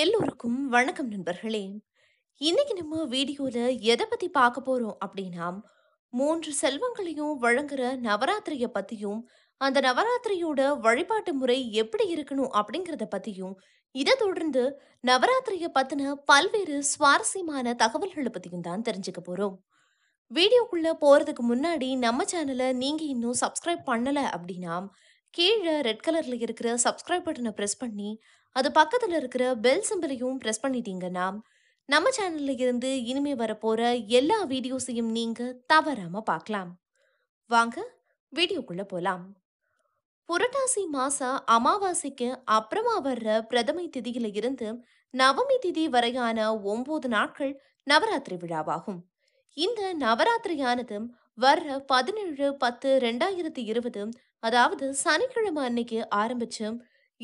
எல்லோருக்கும் வணக்கம் நண்பர்களே இன்னைக்கு நம்ம வீடியோல எதை பத்தி பார்க்க போறோம் அப்படின்னா மூன்று செல்வங்களையும் வழங்குற நவராத்திரிய பத்தியும் அந்த நவராத்திரியோட வழிபாட்டு முறை எப்படி இருக்கணும் அப்படிங்கிறத பத்தியும் இதை தொடர்ந்து நவராத்திரிய பத்தின பல்வேறு சுவாரஸ்யமான தகவல்களை பத்தியும் தான் தெரிஞ்சுக்க போறோம் வீடியோக்குள்ள போறதுக்கு முன்னாடி நம்ம சேனலை நீங்க இன்னும் சப்ஸ்கிரைப் பண்ணல அப்படின்னா கீழே ரெட் கலர்ல இருக்கிற சப்ஸ்கிரைப் பட்டனை ப்ரெஸ் பண்ணி அது பக்கத்தில் இருக்கிற பெல் சிம்பிளையும் ப்ரெஸ் பண்ணிட்டீங்கன்னா நம்ம சேனல்ல இருந்து இனிமே வரப்போகிற எல்லா வீடியோஸையும் நீங்க தவறாம பார்க்கலாம் வாங்க வீடியோக்குள்ள போலாம் புரட்டாசி மாச அமாவாசைக்கு அப்புறமா வர்ற பிரதமை திதியில இருந்து நவமி திதி வரையான ஒன்பது நாட்கள் நவராத்திரி விழாவாகும் இந்த நவராத்திரியானது வர்ற பதினேழு பத்து ரெண்டாயிரத்தி இருபது அதாவது சனிக்கிழமை அன்னைக்கு ஆரம்பிச்சு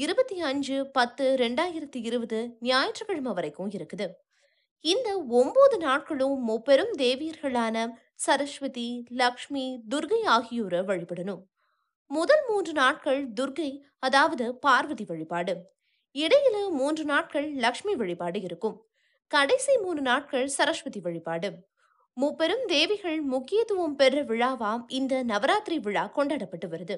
இருபத்தி அஞ்சு பத்து ரெண்டாயிரத்தி இருபது ஞாயிற்றுக்கிழமை வரைக்கும் இருக்குது இந்த ஒன்பது நாட்களும் முப்பெரும் தேவியர்களான சரஸ்வதி லக்ஷ்மி துர்கை ஆகியோரை வழிபடணும் முதல் மூன்று நாட்கள் துர்கை அதாவது பார்வதி வழிபாடு இடையில மூன்று நாட்கள் லக்ஷ்மி வழிபாடு இருக்கும் கடைசி மூணு நாட்கள் சரஸ்வதி வழிபாடு முப்பெரும் தேவிகள் முக்கியத்துவம் பெற விழாவாம் இந்த நவராத்திரி விழா கொண்டாடப்பட்டு வருது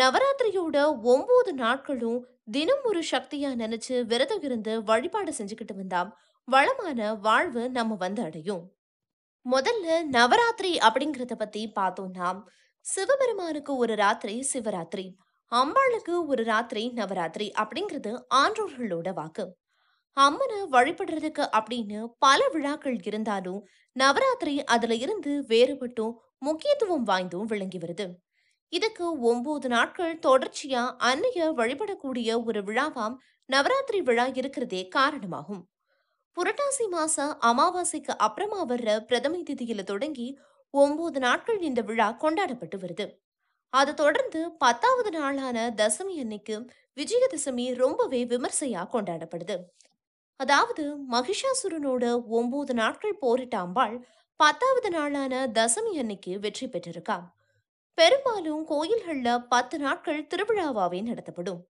நவராத்திரியோட ஒன்பது நாட்களும் தினம் ஒரு சக்தியா நினைச்சு விரதம் இருந்து வழிபாடு செஞ்சுக்கிட்டு வந்தாம் வளமான வாழ்வு நம்ம வந்து அடையும் முதல்ல நவராத்திரி அப்படிங்கிறத பத்தி பார்த்தோம்னா சிவபெருமானுக்கு ஒரு ராத்திரி சிவராத்திரி அம்பாளுக்கு ஒரு ராத்திரி நவராத்திரி அப்படிங்கிறது ஆன்றோர்களோட வாக்கு அம்மனை வழிபடுறதுக்கு அப்படின்னு பல விழாக்கள் இருந்தாலும் நவராத்திரி அதுல இருந்து வேறுபட்டும் முக்கியத்துவம் வாய்ந்தும் விளங்கி வருது இதுக்கு ஒன்பது நாட்கள் தொடர்ச்சியா அன்னைய வழிபடக்கூடிய ஒரு விழாவாம் நவராத்திரி விழா இருக்கிறதே காரணமாகும் புரட்டாசி மாச அமாவாசைக்கு அப்புறமா வர்ற பிரதமை திதியில தொடங்கி ஒன்பது நாட்கள் இந்த விழா கொண்டாடப்பட்டு வருது அதை தொடர்ந்து பத்தாவது நாளான தசமி அன்னைக்கு விஜயதசமி ரொம்பவே விமர்சையா கொண்டாடப்படுது அதாவது மகிஷாசுரனோட ஒன்பது நாட்கள் போரிட்ட அம்பாள் பத்தாவது நாளான தசமி அன்னைக்கு வெற்றி பெற்றிருக்கான் பெரும்பாலும் கோயில்களில் பத்து நாட்கள் திருவிழாவாவே நடத்தப்படும்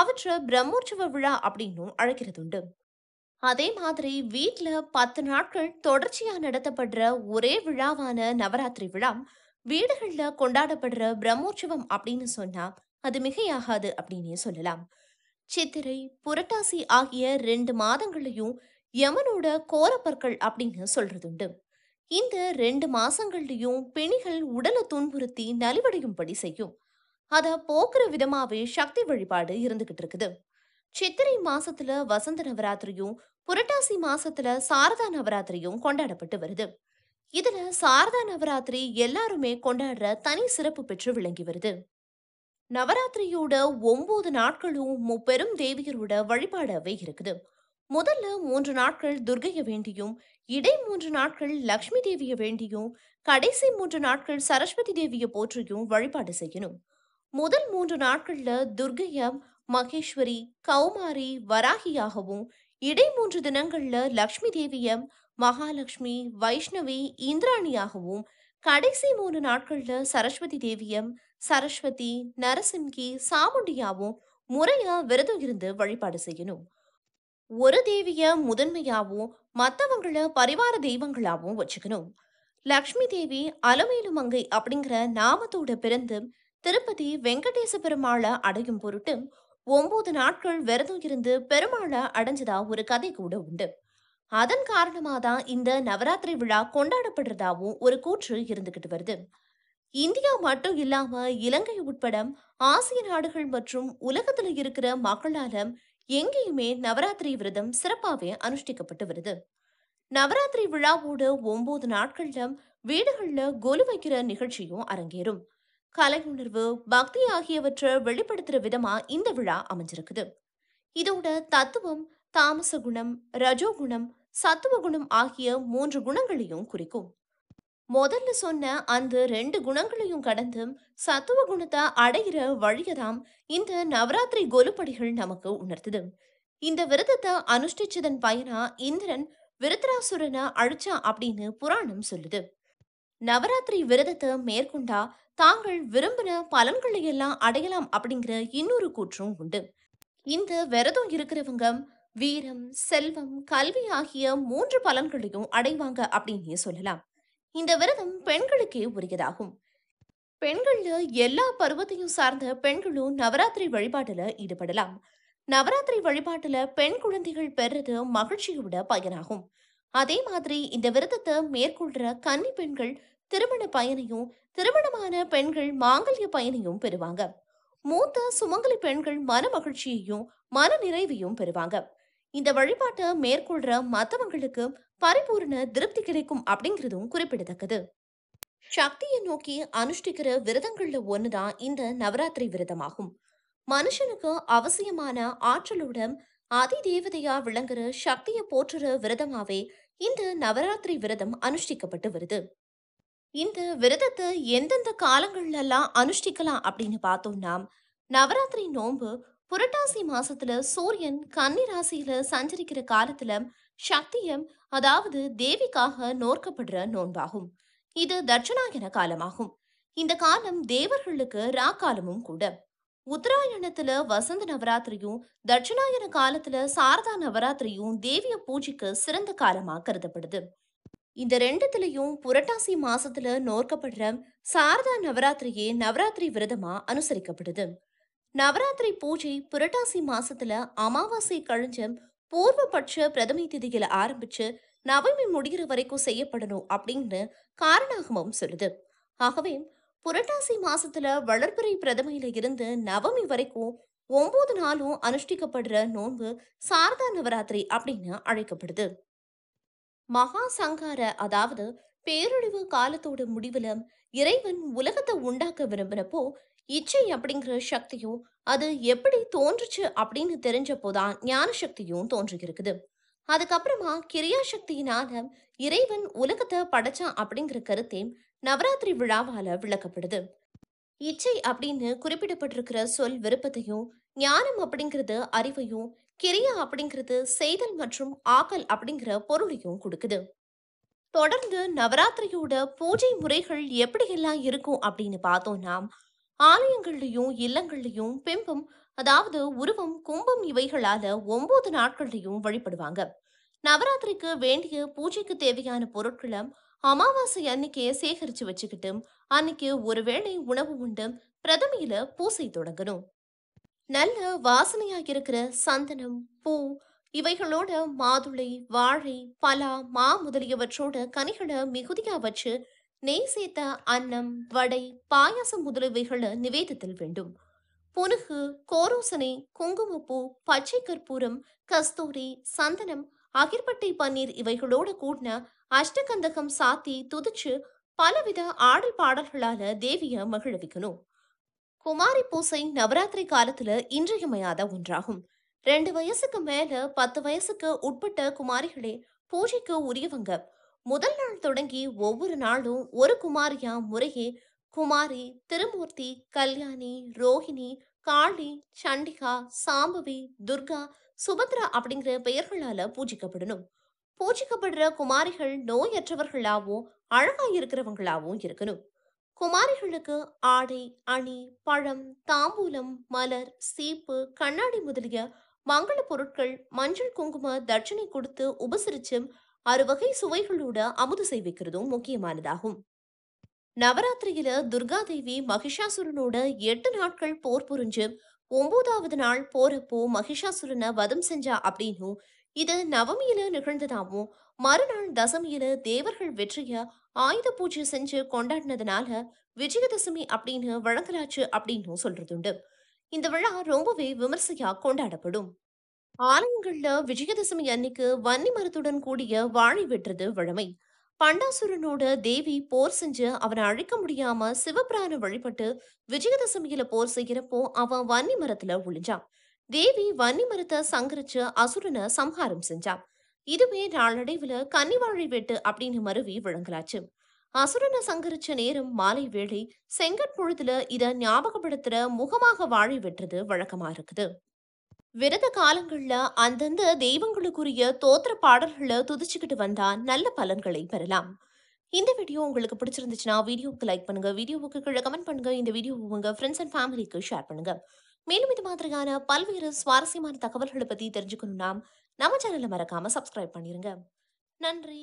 அவற்றை பிரம்மோற்சவ விழா அப்படின்னும் அழைக்கிறதுண்டு அதே மாதிரி வீட்டில் பத்து நாட்கள் தொடர்ச்சியாக நடத்தப்படுற ஒரே விழாவான நவராத்திரி விழா வீடுகளில் கொண்டாடப்படுற பிரம்மோற்சவம் அப்படின்னு சொன்னால் அது மிகையாகாது அப்படின்னே சொல்லலாம் சித்திரை புரட்டாசி ஆகிய ரெண்டு மாதங்களையும் யமனோட கோரப்பற்கள் அப்படின்னு சொல்றதுண்டு இந்த ரெண்டு மாசங்கள்லயும் பிணிகள் உடலை துன்புறுத்தி நலிவடையும்படி செய்யும் அத போக்குற விதமாவே சக்தி வழிபாடு இருந்துகிட்டு இருக்குது சித்திரை மாசத்துல வசந்த நவராத்திரியும் புரட்டாசி மாசத்துல சாரதா நவராத்திரியும் கொண்டாடப்பட்டு வருது இதுல சாரதா நவராத்திரி எல்லாருமே கொண்டாடுற தனி சிறப்பு பெற்று விளங்கி வருது நவராத்திரியோட ஒன்பது நாட்களும் முப்பெரும் தேவியரோட வழிபாடவே இருக்குது முதல்ல மூன்று நாட்கள் துர்கைய வேண்டியும் இடை மூன்று நாட்கள் லக்ஷ்மி தேவியை வேண்டியும் கடைசி மூன்று நாட்கள் சரஸ்வதி தேவியை போற்றியும் வழிபாடு செய்யணும் முதல் மூன்று நாட்கள்ல துர்கைய மகேஸ்வரி கௌமாரி வராகியாகவும் இடை மூன்று தினங்கள்ல லக்ஷ்மி தேவிய மகாலட்சுமி வைஷ்ணவி இந்திராணியாகவும் கடைசி மூணு நாட்கள்ல சரஸ்வதி தேவியம் சரஸ்வதி நரசிம்கி சாமுண்டியாவும் முறையா விரதம் இருந்து வழிபாடு செய்யணும் ஒரு தேவிய முதன்மையாகவும் மற்றவங்கள பரிவார தெய்வங்களாகவும் வச்சுக்கணும் லக்ஷ்மி தேவி அலமேலு மங்கை அப்படிங்கிற நாமத்தோட பிறந்து திருப்பதி வெங்கடேச பெருமாளை அடையும் பொருட்டு ஒன்பது நாட்கள் விரதம் இருந்து பெருமாளை அடைஞ்சதா ஒரு கதை கூட உண்டு அதன் காரணமாக தான் இந்த நவராத்திரி விழா கொண்டாடப்படுறதாவும் ஒரு கூற்று இருந்துகிட்டு வருது இந்தியா மட்டும் இல்லாம இலங்கை உட்பட ஆசிய நாடுகள் மற்றும் உலகத்துல இருக்கிற மக்களால எங்கேயுமே நவராத்திரி விரதம் சிறப்பாகவே அனுஷ்டிக்கப்பட்டு வருது நவராத்திரி விழாவோட ஒன்பது நாட்கள்ல வீடுகளில் கொலு வைக்கிற நிகழ்ச்சியும் அரங்கேறும் கலை உணர்வு பக்தி ஆகியவற்றை வெளிப்படுத்துற விதமா இந்த விழா அமைஞ்சிருக்குது இதோட தத்துவம் தாமச குணம் ரஜோகுணம் சத்துவ குணம் ஆகிய மூன்று குணங்களையும் குறிக்கும் முதல்ல சொன்ன அந்த ரெண்டு குணங்களையும் கடந்து சத்துவ குணத்தை அடையிற வழியதாம் இந்த நவராத்திரி கொலுப்படிகள் நமக்கு உணர்த்துது இந்த விரதத்தை அனுஷ்டிச்சதன் பயனா இந்திரன் விருத்ராசுரனை அழிச்சா அப்படின்னு புராணம் சொல்லுது நவராத்திரி விரதத்தை மேற்கொண்டா தாங்கள் விரும்பின பலன்களை எல்லாம் அடையலாம் அப்படிங்கிற இன்னொரு கூற்றும் உண்டு இந்த விரதம் இருக்கிறவங்க வீரம் செல்வம் கல்வி ஆகிய மூன்று பலன்களையும் அடைவாங்க அப்படின்னு சொல்லலாம் இந்த விரதம் பெண்களுக்கே உரியதாகும் பெண்கள்ல எல்லா பருவத்தையும் சார்ந்த பெண்களும் நவராத்திரி வழிபாட்டுல ஈடுபடலாம் நவராத்திரி வழிபாட்டுல பெண் குழந்தைகள் பெறுறது மகிழ்ச்சியோட பயனாகும் அதே மாதிரி இந்த விரதத்தை மேற்கொள்ற கன்னி பெண்கள் திருமண பயனையும் திருமணமான பெண்கள் மாங்கல்ய பயனையும் பெறுவாங்க மூத்த சுமங்கலி பெண்கள் மன மகிழ்ச்சியையும் மன நிறைவையும் பெறுவாங்க இந்த வழிபாட்டை மேற்கொள்ற மற்றவங்களுக்கு பரிபூர்ண திருப்தி கிடைக்கும் அப்படிங்கிறதும் குறிப்பிடத்தக்கது சக்தியை நோக்கி அனுஷ்டிக்கிற விரதங்கள்ல ஒண்ணுதான் இந்த நவராத்திரி விரதமாகும் மனுஷனுக்கு அவசியமான ஆற்றலோட அதி தேவதையா விளங்குற சக்தியை போற்றுற விரதமாவே இந்த நவராத்திரி விரதம் அனுஷ்டிக்கப்பட்டு வருது இந்த விரதத்தை எந்தெந்த காலங்கள்லாம் அனுஷ்டிக்கலாம் அப்படின்னு பார்த்தோம்னா நவராத்திரி நோன்பு புரட்டாசி மாசத்துல சூரியன் கன்னி ராசியில சஞ்சரிக்கிற காலத்துல சக்தியம் அதாவது தேவிக்காக நோர்க்கப்படுற நோன்பாகும் இது தட்சணாயன காலமாகும் இந்த காலம் தேவர்களுக்கு ராக்காலமும் கூட உத்தராயணத்துல வசந்த நவராத்திரியும் தட்சிணாயன காலத்துல சாரதா நவராத்திரியும் தேவிய பூஜைக்கு சிறந்த காலமாக கருதப்படுது இந்த ரெண்டுத்திலையும் புரட்டாசி மாசத்துல நோர்க்கப்படுற சாரதா நவராத்திரியே நவராத்திரி விரதமா அனுசரிக்கப்படுது நவராத்திரி பூஜை புரட்டாசி மாசத்துல அமாவாசை கழிஞ்சம் பூர்வபட்ச பிரதமை திதியில ஆரம்பிச்சு நவமி முடிகிற வரைக்கும் செய்யப்படணும் அப்படின்னு காரணாகமும் சொல்லுது ஆகவே புரட்டாசி மாசத்துல வளர்பிறை பிரதமையில இருந்து நவமி வரைக்கும் ஒன்பது நாளும் அனுஷ்டிக்கப்படுற நோன்பு சாரதா நவராத்திரி அப்படின்னு அழைக்கப்படுது மகா சங்கார அதாவது பேரழிவு காலத்தோட முடிவில் இறைவன் உலகத்தை உண்டாக்க விரும்புறப்போ இச்சை அப்படிங்கிற சக்தியும் அது எப்படி தோன்றுச்சு அப்படின்னு தெரிஞ்சப்போதான் ஞான சக்தியும் தோன்றியிருக்குது அதுக்கப்புறமா கிரியா சக்தியினால இறைவன் உலகத்தை படைச்சான் அப்படிங்கிற கருத்தே நவராத்திரி விழாவால விளக்கப்படுது இச்சை அப்படின்னு குறிப்பிடப்பட்டிருக்கிற சொல் விருப்பத்தையும் ஞானம் அப்படிங்கிறது அறிவையும் கிரியா அப்படிங்கிறது செய்தல் மற்றும் ஆக்கல் அப்படிங்கிற பொருளையும் கொடுக்குது தொடர்ந்து நவராத்திரியோட பூஜை முறைகள் எப்படியெல்லாம் இருக்கும் அப்படின்னு பார்த்தோம்னா ஆலயங்கள்லையும் இல்லங்கள்லையும் பிம்பம் அதாவது உருவம் கும்பம் இவைகளால ஒன்பது நாட்கள்லையும் வழிபடுவாங்க நவராத்திரிக்கு வேண்டிய பூஜைக்கு தேவையான பொருட்களை அமாவாசை அன்னைக்கே சேகரிச்சு வச்சுக்கிட்டு அன்னைக்கு ஒருவேளை உணவு உண்டு பிரதமையில பூசை தொடங்கணும் நல்ல வாசனையாக இருக்கிற சந்தனம் பூ இவைகளோட மாதுளை வாழை பலா மா முதலியவற்றோட கனிகளை மிகுதியா வச்சு நெய் சேர்த்த அன்னம் வடை பாயாசம் முதலியவைகளை நிவேதத்தில் வேண்டும் புனுகு கோரோசனை குங்குமப்பூ பச்சை கற்பூரம் கஸ்தூரி சந்தனம் அகிர்பட்டை பன்னீர் இவைகளோட கூடின அஷ்டகந்தகம் சாத்தி துதிச்சு பலவித ஆடல் பாடல்களால தேவிய மகிழ்விக்கணும் குமாரி பூசை நவராத்திரி காலத்துல இன்றியமையாத ஒன்றாகும் ரெண்டு வயசுக்கு மேல பத்து வயசுக்கு உட்பட்ட குமாரிகளே பூஜைக்கு உரியவங்க முதல் நாள் தொடங்கி ஒவ்வொரு நாளும் ஒரு குமாரியா முறையே குமாரி திருமூர்த்தி கல்யாணி ரோஹிணி காளி சண்டிகா சாம்பவி துர்கா சுபத்ரா அப்படிங்கிற பெயர்களால பூஜிக்கப்படணும் பூஜிக்கப்படுற குமாரிகள் நோயற்றவர்களாகவும் அழகா இருக்கிறவங்களாகவும் இருக்கணும் குமாரிகளுக்கு ஆடை அணி பழம் தாம்பூலம் மலர் சீப்பு கண்ணாடி முதலிய மங்கள பொருட்கள் மஞ்சள் குங்கும தட்சணை கொடுத்து உபசரிச்சும் அறுவகை சுவைகளோட அமுது செய்விக்கிறதும் முக்கியமானதாகும் நவராத்திரியில துர்காதேவி மகிஷாசுரனோட எட்டு நாட்கள் போர் புரிஞ்சு ஒன்பதாவது நாள் போறப்போ மகிஷாசுரனை வதம் செஞ்சா அப்படின்னும் இது நவமியில நிகழ்ந்ததாகவும் மறுநாள் தசமியில தேவர்கள் வெற்றிய ஆயுத பூஜை செஞ்சு கொண்டாடினதுனால விஜயதசமி அப்படின்னு வழங்கலாச்சு அப்படின்னு சொல்றதுண்டு இந்த விழா ரொம்பவே விமர்சையா கொண்டாடப்படும் ஆலயங்கள்ல விஜயதசமி அன்னைக்கு வன்னி மரத்துடன் கூடிய வாழை வெட்டுறது வழமை பண்டாசுரனோட தேவி போர் செஞ்சு அவனை அழிக்க முடியாம சிவபிரான வழிபட்டு விஜயதசமியில போர் செய்கிறப்போ அவன் வன்னி மரத்துல ஒளிஞ்சான் தேவி வன்னி மரத்தை சங்கரிச்சு அசுரனை சம்ஹாரம் செஞ்சான் இதுவே நாளடைவுல கன்னிவாழை வெட்டு அப்படின்னு மருவி விளங்கலாச்சு அசுரனை சங்கரிச்ச நேரம் மாலை வேளை செங்கற்பொழுதுல இத ஞாபகப்படுத்துற முகமாக வாழை வெட்டுறது வழக்கமா இருக்குது விரத காலங்கள்ல அந்தந்த தெய்வங்களுக்குரிய தோத்திர பாடல்களை துதிச்சுக்கிட்டு வந்தா நல்ல பலன்களை பெறலாம் இந்த வீடியோ உங்களுக்கு பிடிச்சிருந்துச்சுன்னா வீடியோவுக்கு லைக் பண்ணுங்க வீடியோவுக்கு கீழே கமெண்ட் பண்ணுங்க இந்த வீடியோ உங்க ஃப்ரெண்ட்ஸ் அண்ட் ஃபேமிலிக்கு ஷேர் பண்ணுங்க மேலும் இது மாதிரியான பல்வேறு சுவாரஸ்யமான தகவல்களை பத்தி தெரிஞ்சுக்கணும்னா நம்ம சேனலை மறக்காம சப்ஸ்கிரைப் பண்ணிருங்க நன்றி